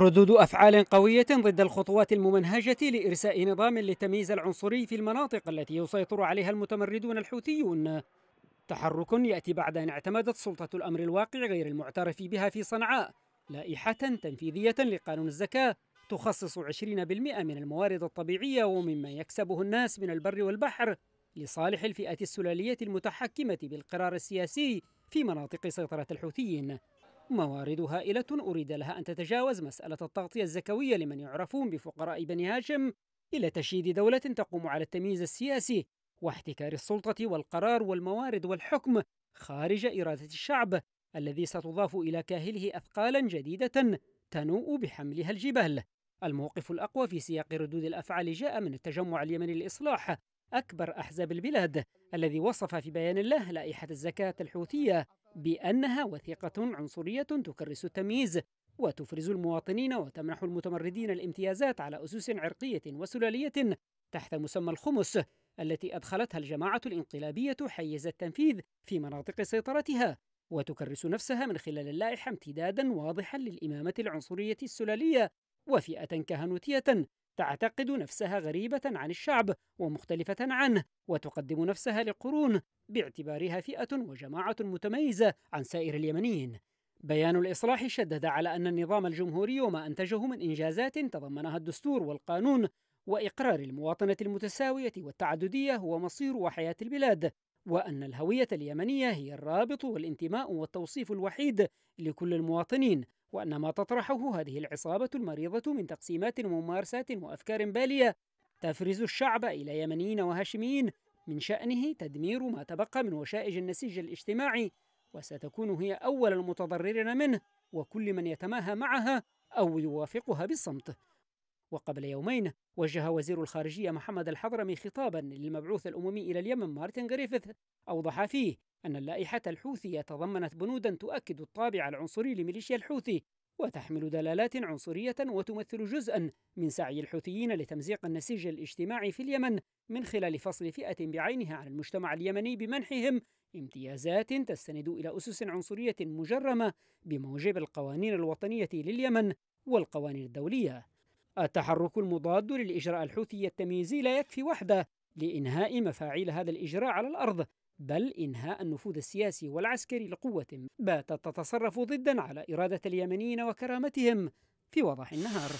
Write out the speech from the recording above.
ردود أفعال قوية ضد الخطوات الممنهجة لإرساء نظام للتمييز العنصري في المناطق التي يسيطر عليها المتمردون الحوثيون تحرك يأتي بعد أن اعتمدت سلطة الأمر الواقع غير المعترف بها في صنعاء لائحة تنفيذية لقانون الزكاة تخصص 20% من الموارد الطبيعية ومما يكسبه الناس من البر والبحر لصالح الفئة السلالية المتحكمة بالقرار السياسي في مناطق سيطرة الحوثيين موارد هائلة أريد لها أن تتجاوز مسألة التغطية الزكوية لمن يعرفون بفقراء بني هاشم إلى تشييد دولة تقوم على التمييز السياسي واحتكار السلطة والقرار والموارد والحكم خارج إرادة الشعب الذي ستضاف إلى كاهله أثقالا جديدة تنوء بحملها الجبال. الموقف الأقوى في سياق ردود الأفعال جاء من التجمع اليمني للإصلاح أكبر أحزاب البلاد الذي وصف في بيان له لائحة الزكاة الحوثية بأنها وثيقة عنصرية تكرس التمييز وتفرز المواطنين وتمنح المتمردين الامتيازات على أسس عرقية وسلالية تحت مسمى الخمس التي أدخلتها الجماعة الانقلابية حيز التنفيذ في مناطق سيطرتها وتكرس نفسها من خلال اللائحة امتدادا واضحا للإمامة العنصرية السلالية وفئة كهنوتية تعتقد نفسها غريبة عن الشعب ومختلفة عنه وتقدم نفسها لقرون باعتبارها فئة وجماعة متميزة عن سائر اليمنيين بيان الإصلاح شدد على أن النظام الجمهوري وما أنتجه من إنجازات تضمنها الدستور والقانون وإقرار المواطنة المتساوية والتعددية هو مصير وحياة البلاد وأن الهوية اليمنية هي الرابط والانتماء والتوصيف الوحيد لكل المواطنين وأن ما تطرحه هذه العصابة المريضة من تقسيمات وممارسات وأفكار بالية تفرز الشعب إلى يمنيين وهاشميين من شأنه تدمير ما تبقى من وشائج النسيج الاجتماعي وستكون هي أول المتضررين منه وكل من يتماهى معها أو يوافقها بالصمت وقبل يومين وجه وزير الخارجية محمد الحضرمي خطابا للمبعوث الأممي إلى اليمن مارتن غريفيث أوضح فيه أن اللائحة الحوثية تضمنت بنودا تؤكد الطابع العنصري لميليشيا الحوثي وتحمل دلالات عنصرية وتمثل جزءا من سعي الحوثيين لتمزيق النسيج الاجتماعي في اليمن من خلال فصل فئة بعينها عن المجتمع اليمني بمنحهم امتيازات تستند إلى أسس عنصرية مجرمة بموجب القوانين الوطنية لليمن والقوانين الدولية. التحرك المضاد للإجراء الحوثي التمييزي لا يكفي وحده لإنهاء مفاعيل هذا الإجراء على الأرض بل إنهاء النفوذ السياسي والعسكري لقوة باتت تتصرف ضدا على إرادة اليمنيين وكرامتهم في وضح النهار